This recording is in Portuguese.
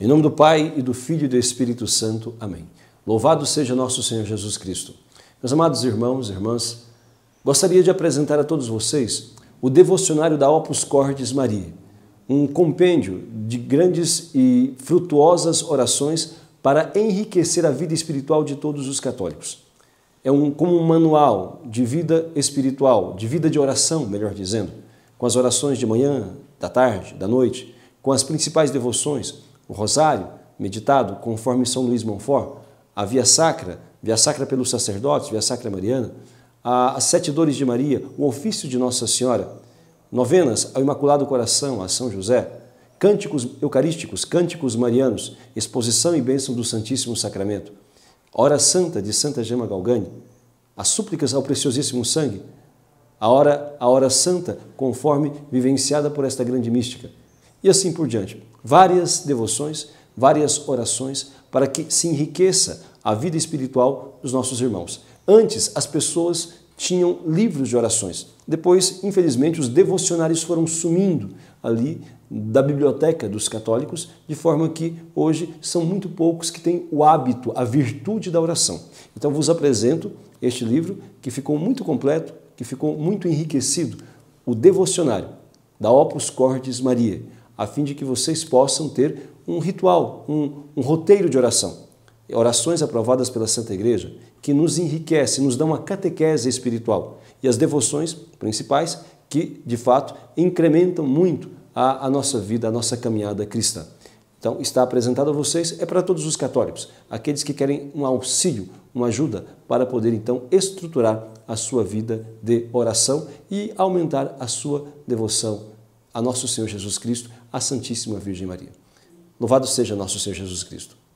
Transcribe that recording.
Em nome do Pai e do Filho e do Espírito Santo. Amém. Louvado seja nosso Senhor Jesus Cristo. Meus amados irmãos e irmãs, gostaria de apresentar a todos vocês o devocionário da Opus Cordis Maria, um compêndio de grandes e frutuosas orações para enriquecer a vida espiritual de todos os católicos. É um, como um manual de vida espiritual, de vida de oração, melhor dizendo, com as orações de manhã, da tarde, da noite, com as principais devoções o rosário, meditado conforme São Luís Monfort, a Via Sacra, Via Sacra pelos sacerdotes, Via Sacra Mariana, as Sete Dores de Maria, o ofício de Nossa Senhora, novenas ao Imaculado Coração, a São José, cânticos eucarísticos, cânticos marianos, exposição e bênção do Santíssimo Sacramento, a hora santa de Santa Gema Galgani, as súplicas ao Preciosíssimo Sangue, a hora, a hora santa conforme vivenciada por esta grande mística, e assim por diante. Várias devoções, várias orações para que se enriqueça a vida espiritual dos nossos irmãos. Antes, as pessoas tinham livros de orações. Depois, infelizmente, os devocionários foram sumindo ali da biblioteca dos católicos, de forma que hoje são muito poucos que têm o hábito, a virtude da oração. Então, vos apresento este livro que ficou muito completo, que ficou muito enriquecido, o Devocionário, da Opus Cordis Maria a fim de que vocês possam ter um ritual, um, um roteiro de oração. Orações aprovadas pela Santa Igreja que nos enriquece, nos dão uma catequese espiritual. E as devoções principais que, de fato, incrementam muito a, a nossa vida, a nossa caminhada cristã. Então, está apresentado a vocês, é para todos os católicos, aqueles que querem um auxílio, uma ajuda para poder então estruturar a sua vida de oração e aumentar a sua devoção a nosso Senhor Jesus Cristo, a Santíssima Virgem Maria. Louvado seja nosso Senhor Jesus Cristo.